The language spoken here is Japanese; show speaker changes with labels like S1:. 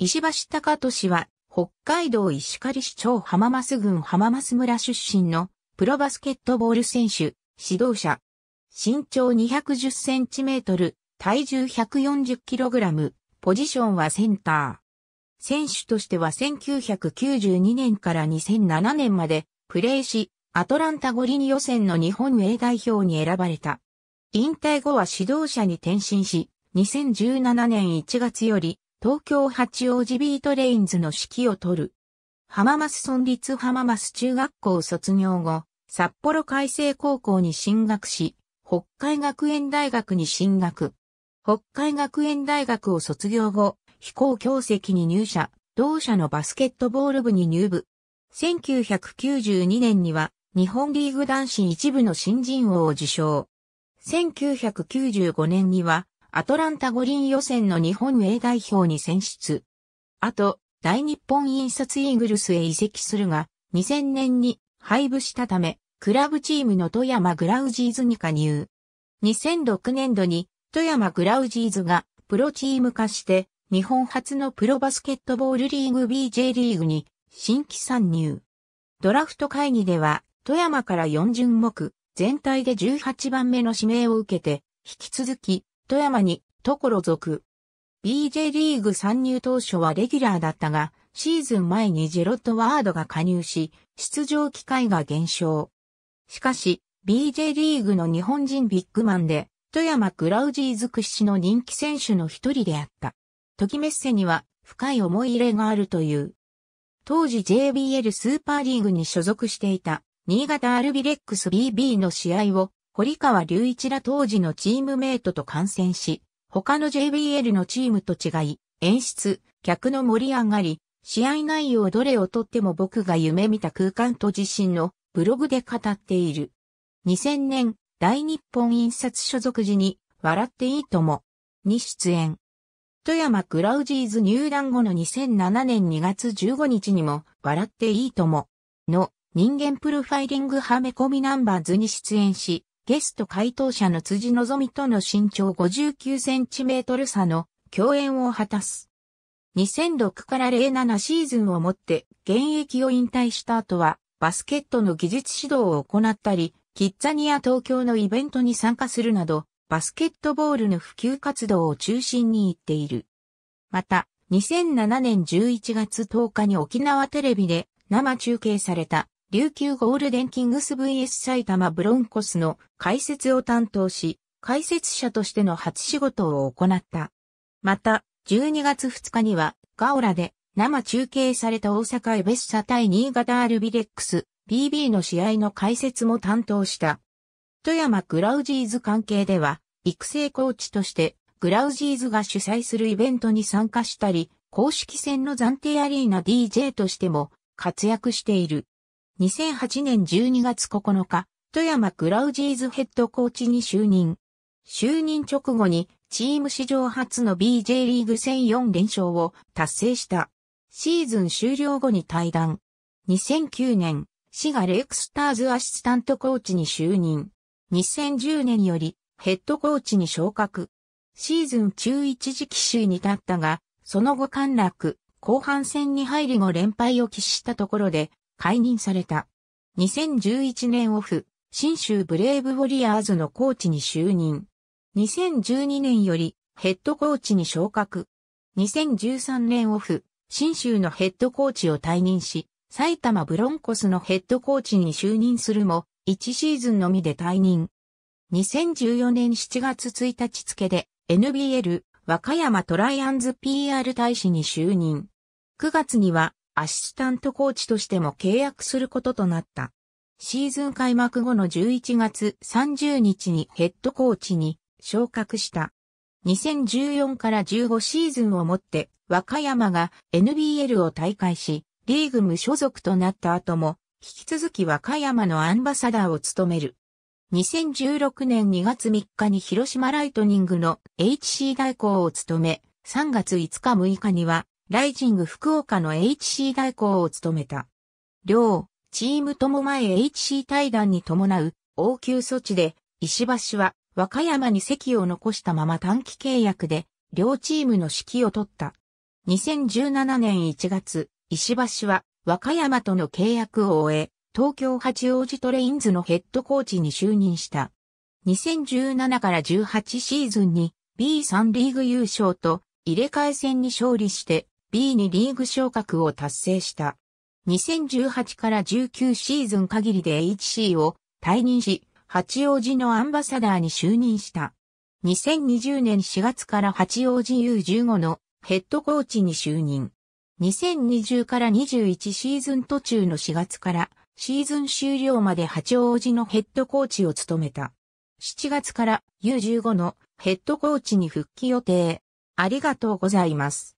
S1: 石橋貴俊は、北海道石狩市長浜松郡浜松村出身のプロバスケットボール選手、指導者。身長210センチメートル、体重140キログラム、ポジションはセンター。選手としては1992年から2007年までプレーし、アトランタ五輪予選の日本 A 代表に選ばれた。引退後は指導者に転身し、2017年1月より東京八王子ビートレインズの指揮を取る。浜松村立浜松中学校卒業後、札幌海星高校に進学し、北海学園大学に進学。北海学園大学を卒業後、飛行教席に入社、同社のバスケットボール部に入部。1992年には、日本リーグ男子一部の新人王を受賞。1995年には、アトランタ五輪予選の日本 A 代表に選出。あと、大日本印刷イーグルスへ移籍するが、2000年に廃部したため、クラブチームの富山グラウジーズに加入。2006年度に富山グラウジーズがプロチーム化して、日本初のプロバスケットボールリーグ BJ リーグに新規参入。ドラフト会議では、富山から4巡目、全体で18番目の指名を受けて、引き続き、富山に、ところ属。BJ リーグ参入当初はレギュラーだったが、シーズン前にジェロット・ワードが加入し、出場機会が減少。しかし、BJ リーグの日本人ビッグマンで、富山グラウジーズくしの人気選手の一人であった。時メッセには深い思い入れがあるという。当時 JBL スーパーリーグに所属していた新潟アルビレックス BB の試合を堀川隆一ら当時のチームメイトと感染し、他の JBL のチームと違い、演出、客の盛り上がり、試合内容どれをとっても僕が夢見た空間と自身のブログで語っている。2000年、大日本印刷所属時に、笑っていいとも、に出演。富山クラウジーズ入団後の2007年2月15日にも、笑っていいとも、の人間プロファイリングはめ込みナンバーズに出演し、ゲスト回答者の辻望との身長5 9トル差の共演を果たす。2006から07シーズンをもって現役を引退した後はバスケットの技術指導を行ったり、キッザニア東京のイベントに参加するなど、バスケットボールの普及活動を中心に行っている。また、2007年11月10日に沖縄テレビで生中継された琉球ゴールデンキングス VS 埼玉ブロンコスの解説を担当し、解説者としての初仕事を行った。また、12月2日には、ガオラで生中継された大阪エベッサ対新潟アルビレックス BB の試合の解説も担当した。富山グラウジーズ関係では、育成コーチとして、グラウジーズが主催するイベントに参加したり、公式戦の暫定アリーナ DJ としても活躍している。2008年12月9日、富山クラウジーズヘッドコーチに就任。就任直後にチーム史上初の BJ リーグ戦4連勝を達成した。シーズン終了後に退団。2009年、滋賀レイクスターズアシスタントコーチに就任。2010年よりヘッドコーチに昇格。シーズン中一時首位に立ったが、その後陥落、後半戦に入り後連敗を喫したところで、解任された。2011年オフ、新州ブレイブウォリアーズのコーチに就任。2012年よりヘッドコーチに昇格。2013年オフ、新州のヘッドコーチを退任し、埼玉ブロンコスのヘッドコーチに就任するも、1シーズンのみで退任。2014年7月1日付で NBL 和歌山トライアンズ PR 大使に就任。9月にはアシスタントコーチとしても契約することとなった。シーズン開幕後の11月30日にヘッドコーチに昇格した。2014から15シーズンをもって和歌山が NBL を退会し、リーグ無所属となった後も、引き続き和歌山のアンバサダーを務める。2016年2月3日に広島ライトニングの HC 代行を務め、3月5日6日にはライジング福岡の HC 代行を務めた。両、チームとも前 HC 対談に伴う応急措置で、石橋は和歌山に席を残したまま短期契約で、両チームの指揮を取った。2017年1月、石橋は和歌山との契約を終え、東京八王子トレインズのヘッドコーチに就任した。2017から18シーズンに B3 リーグ優勝と入れ替え戦に勝利して B にリーグ昇格を達成した。2018から19シーズン限りで HC を退任し、八王子のアンバサダーに就任した。2020年4月から八王子 U15 のヘッドコーチに就任。2020から21シーズン途中の4月からシーズン終了まで八王子のヘッドコーチを務めた。7月から U15 のヘッドコーチに復帰予定。ありがとうございます。